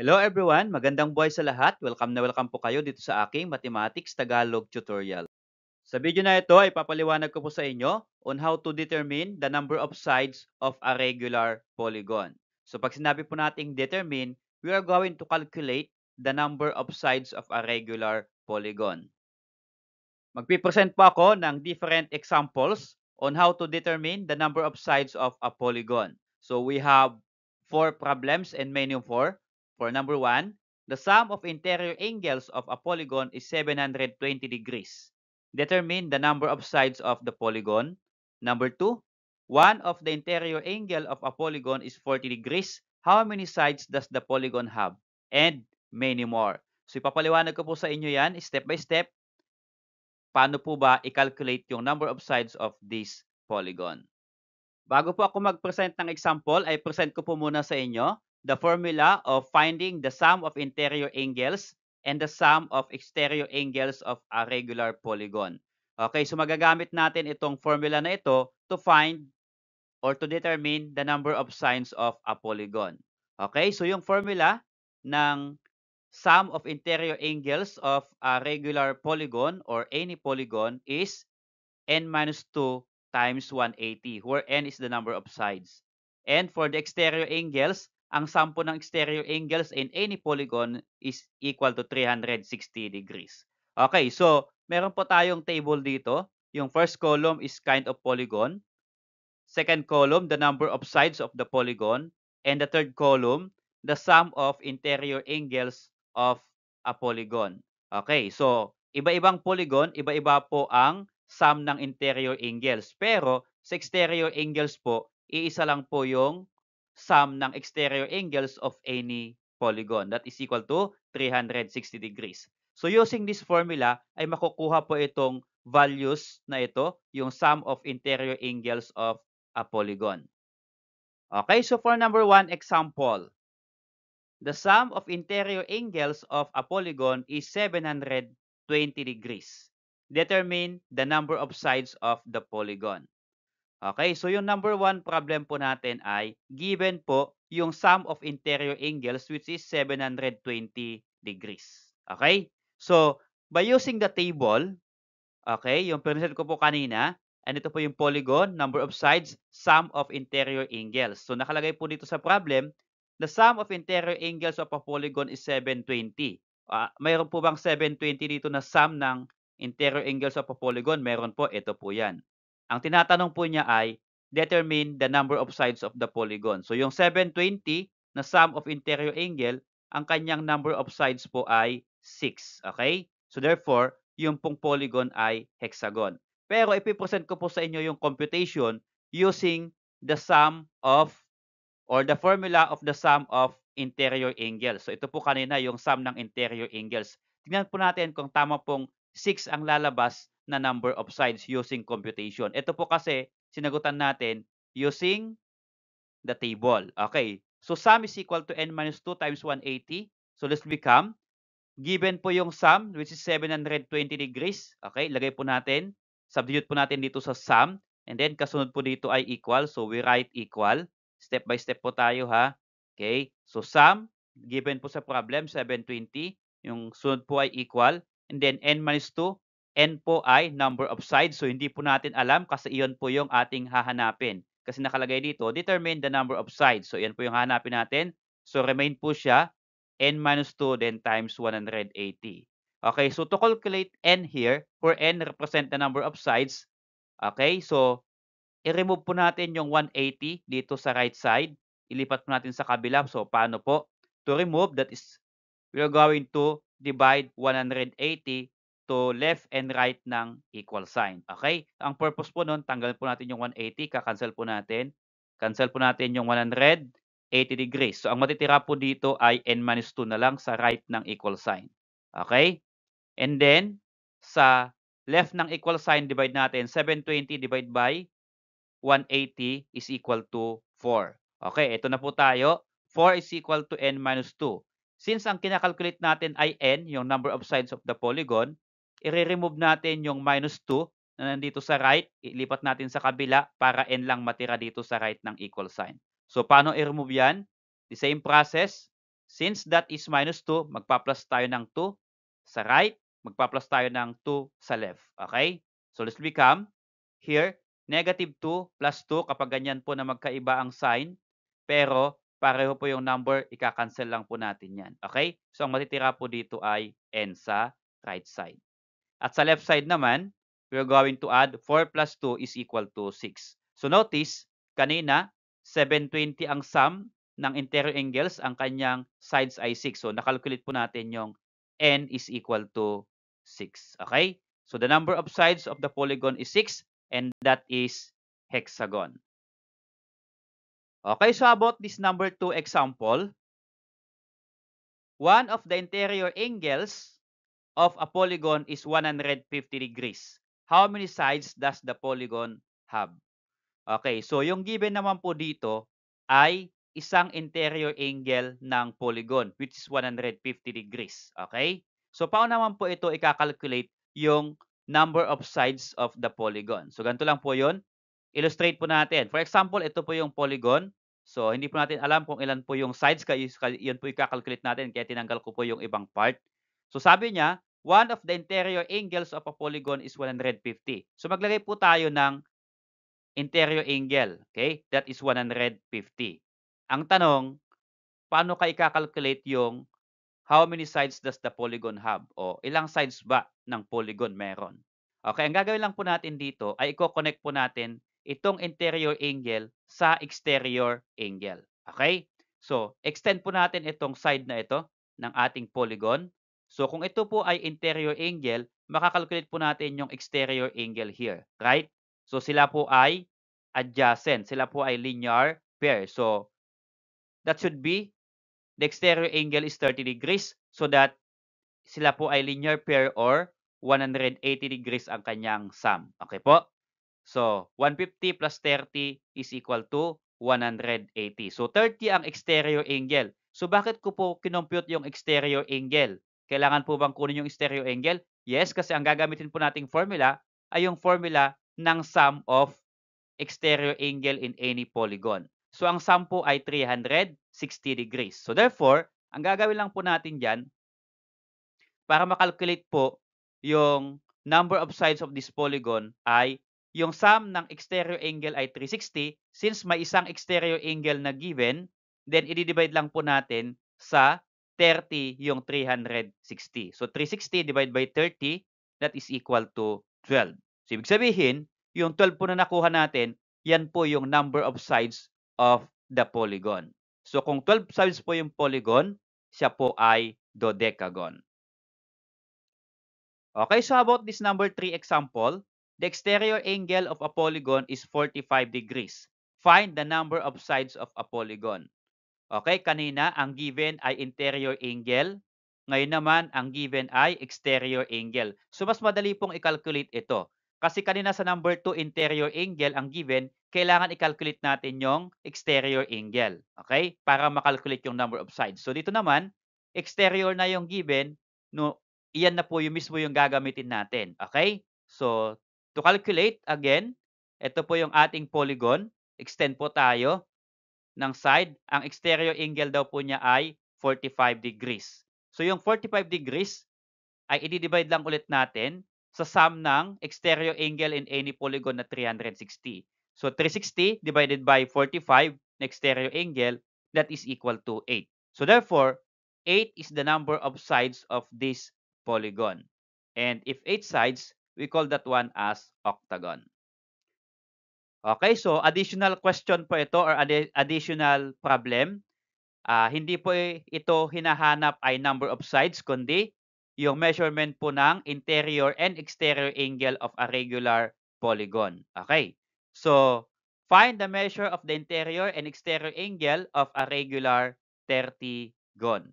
Hello everyone! Magandang buhay sa lahat. Welcome na welcome po kayo dito sa aking Mathematics Tagalog tutorial. Sa video na ito ay papaliwanag ko po sa inyo on how to determine the number of sides of a regular polygon. So pag sinabi po nating determine, we are going to calculate the number of sides of a regular polygon. Magpipresent po ako ng different examples on how to determine the number of sides of a polygon. So we have four problems and many of four For number one, the sum of interior angles of a polygon is 720 degrees. Determine the number of sides of the polygon. Number two, one of the interior angle of a polygon is 40 degrees. How many sides does the polygon have? And many more. So ipapaliwanag ko po sa inyo yan step by step. Paano po ba i-calculate yung number of sides of this polygon? Bago po ako mag-present ng example, ay present ko po muna sa inyo the formula of finding the sum of interior angles and the sum of exterior angles of a regular polygon. Okay, so magagamit natin itong formula na ito to find or to determine the number of sides of a polygon. Okay, so yung formula ng sum of interior angles of a regular polygon or any polygon is n minus 2 times 180, where n is the number of sides. And for the exterior angles, ang sample ng exterior angles in any polygon is equal to 360 degrees. Okay, so meron po tayong table dito. Yung first column is kind of polygon. Second column, the number of sides of the polygon. And the third column, the sum of interior angles of a polygon. Okay, so iba-ibang polygon, iba-iba po ang sum ng interior angles. Pero sa exterior angles po, iisa lang po yung sum ng exterior angles of any polygon. That is equal to 360 degrees. So using this formula ay makukuha po itong values na ito, yung sum of interior angles of a polygon. Okay, so for number one example, the sum of interior angles of a polygon is 720 degrees. Determine the number of sides of the polygon. Okay, so yung number one problem po natin ay given po yung sum of interior angles which is 720 degrees. Okay? So, by using the table, okay, yung pinresent ko po kanina, and ito po yung polygon, number of sides, sum of interior angles. So, nakalagay po dito sa problem, the sum of interior angles of a polygon is 720. Uh, ah, mayroon po bang 720 dito na sum ng interior angles of a polygon? Meron po, ito po yan. Ang tinatanong po niya ay, determine the number of sides of the polygon. So yung 720 na sum of interior angle, ang kanyang number of sides po ay 6. Okay? So therefore, yung pong polygon ay hexagon. Pero ipipresent ko po sa inyo yung computation using the sum of or the formula of the sum of interior angles. So ito po kanina yung sum ng interior angles. Tingnan po natin kung tama pong 6 ang lalabas na number of sides using computation. Ito po kasi, sinagutan natin using the table. Okay. So, sum is equal to n minus 2 times 180. So, let's become, given po yung sum, which is 720 degrees. Okay, lagay po natin. Substitute po natin dito sa sum. And then, kasunod po dito ay equal. So, we write equal. Step by step po tayo ha. Okay. So, sum, given po sa problem, 720. Yung sunod po ay equal. And then, n minus 2 N po ay number of sides. So hindi po natin alam kasi iyon po yung ating hahanapin. Kasi nakalagay dito, determine the number of sides. So iyon po yung hahanapin natin. So remain po siya n minus 2 then times 180. Okay, so to calculate n here, where n represent the number of sides, okay, so i-remove po natin yung 180 dito sa right side. Ilipat po natin sa kabila. So paano po? To remove, that is, we are going to divide 180 to left and right ng equal sign. Okay? Ang purpose po nun, tanggalin po natin yung 180, kakancel po natin. Cancel po natin yung 180 degrees. So, ang matitira po dito ay n minus 2 na lang sa right ng equal sign. Okay? And then, sa left ng equal sign, divide natin. 720 divide by 180 is equal to 4. Okay, ito na po tayo. 4 is equal to n minus 2. Since ang kinakalculate natin ay n, yung number of sides of the polygon, i-remove natin yung minus 2 na nandito sa right, ilipat natin sa kabila para n lang matira dito sa right ng equal sign. So, paano i-remove yan? The same process. Since that is minus 2, magpa-plus tayo ng 2 sa right, magpa-plus tayo ng 2 sa left. Okay? So, let's become here, negative 2 plus 2 kapag ganyan po na magkaiba ang sign. Pero, pareho po yung number, ikakancel lang po natin yan. Okay? So, ang matitira po dito ay n sa right side. At sa left side naman, we're going to add 4 plus 2 is equal to 6. So notice, kanina, 720 ang sum ng interior angles, ang kanyang sides ay 6. So nakalculate po natin yung n is equal to 6. Okay? So the number of sides of the polygon is 6 and that is hexagon. Okay, so about this number 2 example, one of the interior angles of a polygon is 150 degrees. How many sides does the polygon have? Okay, so yung given naman po dito ay isang interior angle ng polygon which is 150 degrees. Okay? So paano naman po ito i yung number of sides of the polygon. So ganito lang po 'yon. Illustrate po natin. For example, ito po yung polygon. So hindi po natin alam kung ilan po yung sides kaya 'yan po i natin kaya tinanggal ko po yung ibang part. So sabi niya, one of the interior angles of a polygon is 150. So maglagay po tayo ng interior angle, okay? That is 150. Ang tanong, paano ka ikakalculate yung how many sides does the polygon have? O ilang sides ba ng polygon meron? Okay, ang gagawin lang po natin dito ay i-connect po natin itong interior angle sa exterior angle. Okay? So, extend po natin itong side na ito ng ating polygon So kung ito po ay interior angle, makakalculate po natin yung exterior angle here, right? So sila po ay adjacent, sila po ay linear pair. So that should be the exterior angle is 30 degrees so that sila po ay linear pair or 180 degrees ang kanyang sum. Okay po? So 150 plus 30 is equal to 180. So 30 ang exterior angle. So bakit ko po kinompute yung exterior angle? Kailangan po bang kunin yung stereo angle? Yes, kasi ang gagamitin po nating formula ay yung formula ng sum of exterior angle in any polygon. So, ang sum po ay 360 degrees. So, therefore, ang gagawin lang po natin dyan, para makalculate po yung number of sides of this polygon ay yung sum ng exterior angle ay 360. Since may isang exterior angle na given, then i-divide lang po natin sa 30 yung 360. So 360 divided by 30, that is equal to 12. So ibig sabihin, yung 12 po na nakuha natin, yan po yung number of sides of the polygon. So kung 12 sides po yung polygon, siya po ay dodecagon. Okay, so about this number 3 example, the exterior angle of a polygon is 45 degrees. Find the number of sides of a polygon. Okay, kanina ang given ay interior angle. Ngayon naman, ang given ay exterior angle. So, mas madali pong i-calculate ito. Kasi kanina sa number 2, interior angle, ang given, kailangan i-calculate natin yung exterior angle. Okay? Para makalculate yung number of sides. So, dito naman, exterior na yung given, no, iyan na po yung mismo yung gagamitin natin. Okay? So, to calculate, again, ito po yung ating polygon. Extend po tayo ng side, ang exterior angle daw po niya ay 45 degrees. So yung 45 degrees ay i-divide lang ulit natin sa sum ng exterior angle in any polygon na 360. So 360 divided by 45 na exterior angle, that is equal to 8. So therefore, 8 is the number of sides of this polygon. And if 8 sides, we call that one as octagon. Okay, so additional question po ito or ad- additional problem. Uh, hindi po ito hinahanap ay number of sides, kundi yung measurement po ng interior and exterior angle of a regular polygon. Okay, so find the measure of the interior and exterior angle of a regular 30-gon.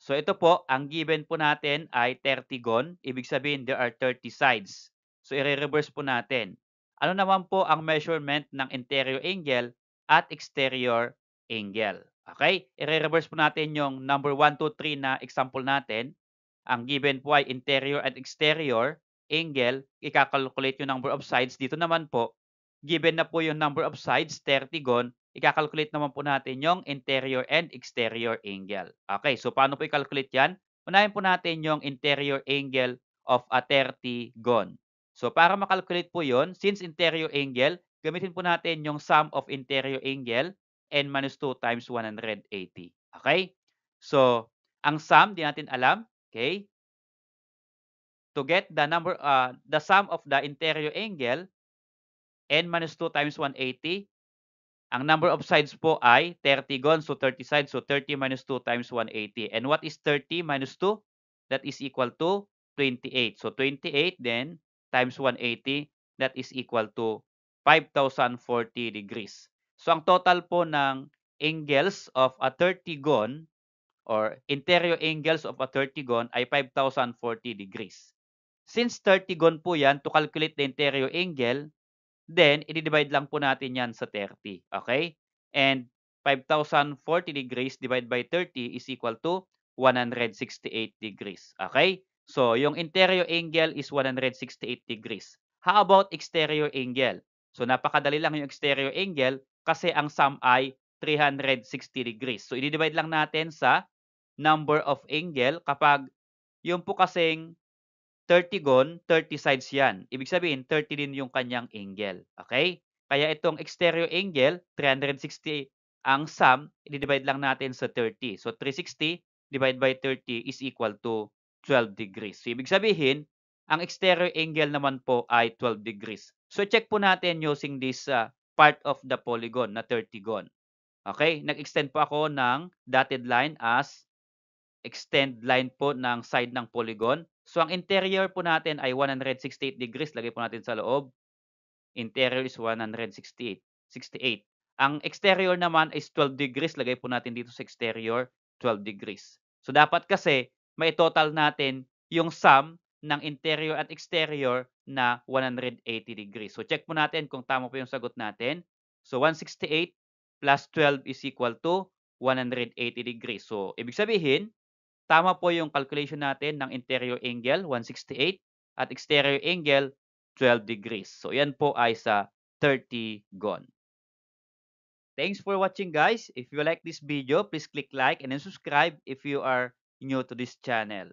So ito po, ang given po natin ay 30-gon. Ibig sabihin, there are 30 sides. So i-reverse po natin. Ano naman po ang measurement ng interior angle at exterior angle? Okay? I-reverse po natin yung number 1, 2, 3 na example natin. Ang given po ay interior at exterior angle. Ika-calculate yung number of sides. Dito naman po, given na po yung number of sides, 30 gon, i naman po natin yung interior and exterior angle. Okay, so paano po i-calculate yan? Unahin po natin yung interior angle of a 30 gon. So para makalculate po yon since interior angle, gamitin po natin yung sum of interior angle n minus 2 times 180. Okay? So, ang sum, di natin alam. Okay? To get the number, uh, the sum of the interior angle, n minus 2 times 180, ang number of sides po ay 30 gone, so 30 sides, so 30 minus 2 times 180. And what is 30 minus 2? That is equal to 28. So 28 then times 180, that is equal to 5,040 degrees. So, ang total po ng angles of a 30-gon or interior angles of a 30-gon ay 5,040 degrees. Since 30-gon po yan, to calculate the interior angle, then, i-divide lang po natin yan sa 30. Okay? And 5,040 degrees divided by 30 is equal to 168 degrees. Okay? So, yung interior angle is 168 degrees. How about exterior angle? So, napakadali lang yung exterior angle kasi ang sum ay 360 degrees. So, i-divide lang natin sa number of angle kapag yung po kasing 30 gon, 30 sides yan. Ibig sabihin, 30 din yung kanyang angle. Okay? Kaya itong exterior angle, 360 ang sum, i-divide lang natin sa 30. So, 360 divided by 30 is equal to 12 degrees. So, ibig sabihin, ang exterior angle naman po ay 12 degrees. So, check po natin using this uh, part of the polygon na 30 gon. Okay? Nag-extend po ako ng dotted line as extend line po ng side ng polygon. So, ang interior po natin ay 168 degrees. Lagay po natin sa loob. Interior is 168. 68. Ang exterior naman is 12 degrees. Lagay po natin dito sa exterior, 12 degrees. So, dapat kasi may total natin yung sum ng interior at exterior na 180 degrees. So check mo natin kung tama po yung sagot natin. So 168 plus 12 is equal to 180 degrees. So ibig sabihin, tama po yung calculation natin ng interior angle 168 at exterior angle 12 degrees. So yan po ay sa 30 gone. Thanks for watching guys. If you like this video, please click like and then subscribe if you are new to this channel.